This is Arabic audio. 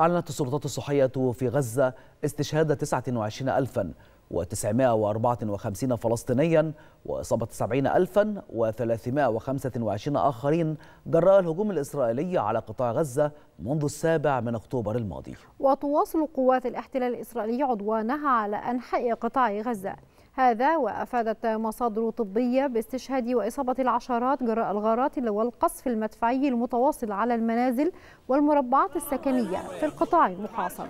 أعلنت السلطات الصحية في غزة استشهاد 29954 فلسطينيا وإصابة 70325 آخرين جراء الهجوم الإسرائيلي على قطاع غزة منذ السابع من أكتوبر الماضي وتواصل قوات الاحتلال الإسرائيلي عدوانها على أنحاء قطاع غزة هذا وأفادت مصادر طبية باستشهاد وإصابة العشرات جراء الغارات والقصف المدفعي المتواصل على المنازل والمربعات السكنية في القطاع المحاصر